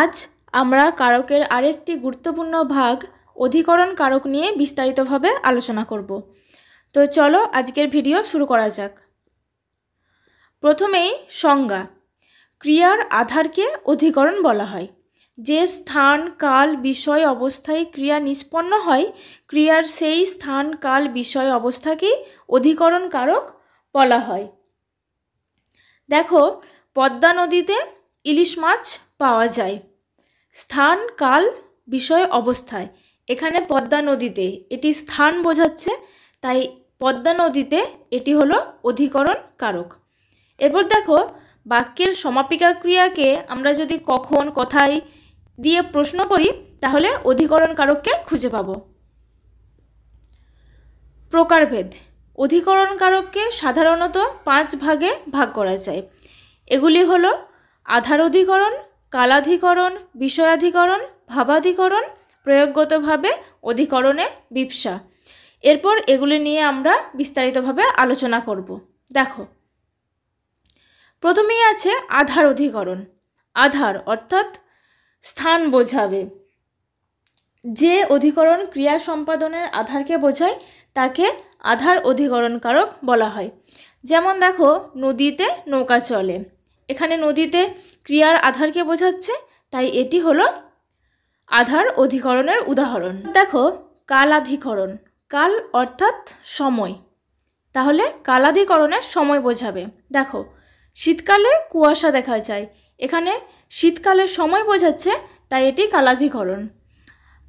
আজ আমরা কারকের আরেকটি গুরুত্বপূর্ণ ভাগ অধিকরণ কারক নিয়ে বিস্তারিতভাবে আলোচনা করব তো চলো আজকের ভিডিও শুরু করা যাক প্রথমেই সংজ্ঞা ক্রিয়ার আধারকে অধিকরণ বলা হয় যে স্থান কাল বিষয় অবস্থায় ক্রিয়া নিষ্পন্ন হয় ক্রিয়ার সেই স্থান কাল বিষয় অবস্থাকেই অধিকরণ কারক বলা হয় দেখো পদ্মা নদীতে ইলিশ মাছ পাওয়া যায় স্থান কাল বিষয় অবস্থায় এখানে পদ্মা নদীতে এটি স্থান বোঝাচ্ছে তাই পদ্মা নদীতে এটি হলো অধিকরণ কারক এরপর দেখো বাক্যের সমাপিকা ক্রিয়াকে আমরা যদি কখন কথায় দিয়ে প্রশ্ন করি তাহলে অধিকরণ কারককে খুঁজে পাব প্রকারভেদ অধিকরণ কারককে সাধারণত পাঁচ ভাগে ভাগ করা যায় এগুলি হলো আধার অধিকরণ কালাধিকরণ বিষয়াধিকরণ ভাবাধিকরণ প্রয়োগগতভাবে অধিকরণে বিপসা এরপর এগুলি নিয়ে আমরা বিস্তারিতভাবে আলোচনা করব দেখো প্রথমেই আছে আধার অধিকরণ আধার অর্থাৎ স্থান বোঝাবে যে অধিকরণ ক্রিয়া সম্পাদনের আধারকে বোঝায় তাকে আধার অধিকরণকারক বলা হয় যেমন দেখো নদীতে নৌকা চলে এখানে নদীতে ক্রিয়ার আধারকে বোঝাচ্ছে তাই এটি হলো আধার অধিকরণের উদাহরণ দেখো কালাধিকরণ কাল অর্থাৎ সময় তাহলে কালাধিকরণের সময় বোঝাবে দেখো শীতকালে কুয়াশা দেখা যায় এখানে শীতকালের সময় বোঝাচ্ছে তাই এটি কালাধিকরণ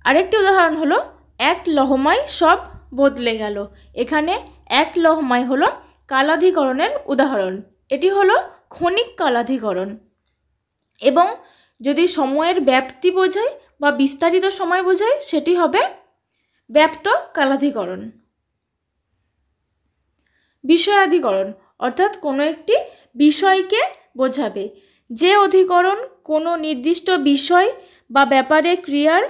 আরেকটি উদাহরণ হলো এক লহমাই সব বদলে গেল এখানে এক লহমাই হলো কালাধিকরণের উদাহরণ এটি হলো ক্ষণিক কালাধিকরণ এবং যদি সময়ের ব্যাপ্তি বোঝায় বা বিস্তারিত সময় বোঝায় সেটি হবে ব্যাপ্ত কালাধিকরণ বিষয়াধিকরণ অর্থাৎ কোনো একটি বিষয়কে বোঝাবে যে অধিকরণ কোনো নির্দিষ্ট বিষয় বা ব্যাপারে ক্রিয়ার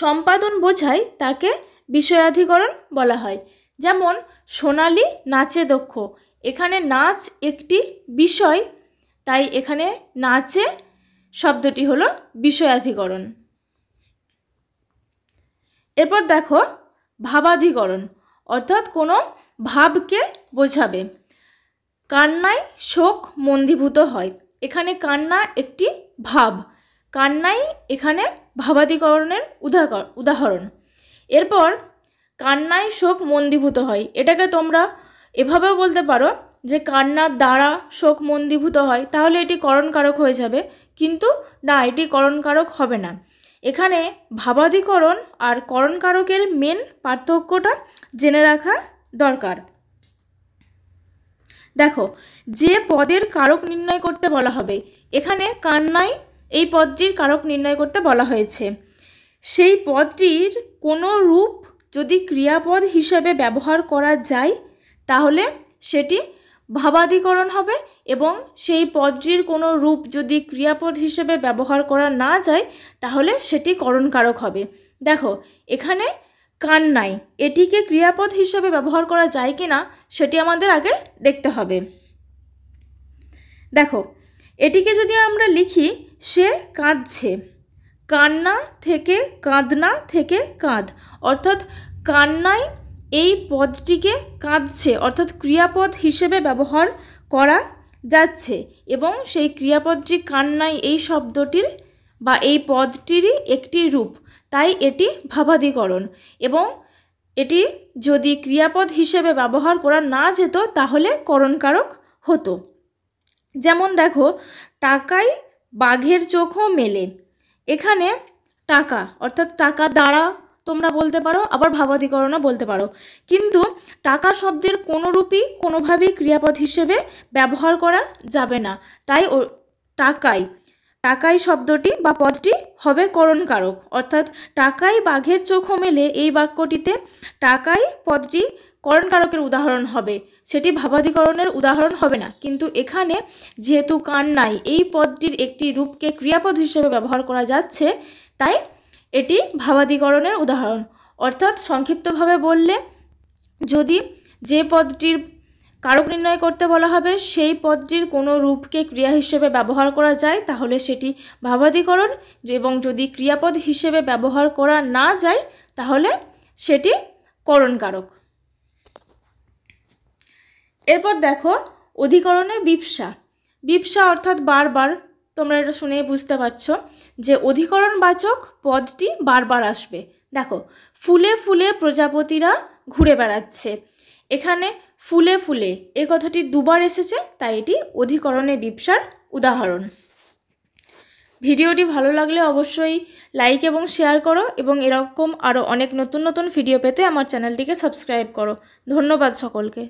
সম্পাদন বোঝায় তাকে বিষয়াধিকরণ বলা হয় যেমন সোনালি নাচে দক্ষ এখানে নাচ একটি বিষয় তাই এখানে নাচে শব্দটি হলো বিষয়াধিকরণ এরপর দেখো ভাবাধিকরণ অর্থাৎ কোনো ভাবকে বোঝাবে কান্নায় শোক মন্দীভূত হয় এখানে কান্না একটি ভাব কান্নাই এখানে ভাবাধিকরণের উদাহরণ এরপর কান্নায় শোক মন্দীভূত হয় এটাকে তোমরা এভাবেও বলতে পারো যে কান্নার দ্বারা শোক মন্দীভূত হয় তাহলে এটি করণকারক হয়ে যাবে কিন্তু না এটি করণকারক হবে না এখানে ভাবাধিকরণ আর করণকারকের মেন পার্থক্যটা জেনে রাখা দরকার দেখো যে পদের কারক নির্ণয় করতে বলা হবে এখানে কান্নাই এই পদটির কারক নির্ণয় করতে বলা হয়েছে সেই পদটির কোনো রূপ যদি ক্রিয়াপদ হিসেবে ব্যবহার করা যায় তাহলে সেটি ভাবাধিকরণ হবে এবং সেই পদটির কোনো রূপ যদি ক্রিয়াপদ হিসেবে ব্যবহার করা না যায় তাহলে সেটি করণকারক হবে দেখো এখানে নাই এটিকে ক্রিয়াপদ হিসেবে ব্যবহার করা যায় কি না সেটি আমাদের আগে দেখতে হবে দেখো এটিকে যদি আমরা লিখি সে কাঁদছে কান্না থেকে কাঁদনা থেকে কাঁদ অর্থাৎ কান্নায় এই পদটিকে কাঁদছে অর্থাৎ ক্রিয়াপদ হিসেবে ব্যবহার করা যাচ্ছে এবং সেই ক্রিয়াপদটি কান্নাই এই শব্দটির বা এই পদটিরই একটি রূপ তাই এটি ভাবাধিকরণ এবং এটি যদি ক্রিয়াপদ হিসেবে ব্যবহার করা না যেত তাহলে করণকারক হতো যেমন দেখো টাকায় বাঘের চোখও মেলে এখানে টাকা অর্থাৎ টাকা দ্বারা তোমরা বলতে পারো আবার ভাবাধিকরণও বলতে পারো কিন্তু টাকা শব্দের কোনোরূপই কোনোভাবেই ক্রিয়াপদ হিসেবে ব্যবহার করা যাবে না তাই ও টাকাই টাকাই শব্দটি বা পদটি হবে করণকারক অর্থাৎ টাকাই বাঘের চোখও মেলে এই বাক্যটিতে টাকাই পদটি করণকারকের উদাহরণ হবে সেটি ভাবাধিকরণের উদাহরণ হবে না কিন্তু এখানে যেহেতু কান্নাই এই পদটির একটি রূপকে ক্রিয়াপদ হিসেবে ব্যবহার করা যাচ্ছে তাই এটি ভাবাদিকরণের উদাহরণ অর্থাৎ সংক্ষিপ্তভাবে বললে যদি যে পদটির কারক নির্ণয় করতে বলা হবে সেই পদটির কোনো রূপকে ক্রিয়া হিসেবে ব্যবহার করা যায় তাহলে সেটি ভাবাদিকরণ এবং যদি ক্রিয়াপদ হিসেবে ব্যবহার করা না যায় তাহলে সেটি করণকারক এরপর দেখো অধিকরণে বিপসা বিপসা অর্থাৎ বারবার তোমরা এটা শুনে বুঝতে পারছ যে অধিকরণবাচক পদটি বারবার আসবে দেখো ফুলে ফুলে প্রজাপতিরা ঘুরে বেড়াচ্ছে এখানে ফুলে ফুলে এ কথাটি দুবার এসেছে তাই এটি অধিকরণে বিপসার উদাহরণ ভিডিওটি ভালো লাগলে অবশ্যই লাইক এবং শেয়ার করো এবং এরকম আরও অনেক নতুন নতুন ভিডিও পেতে আমার চ্যানেলটিকে সাবস্ক্রাইব করো ধন্যবাদ সকলকে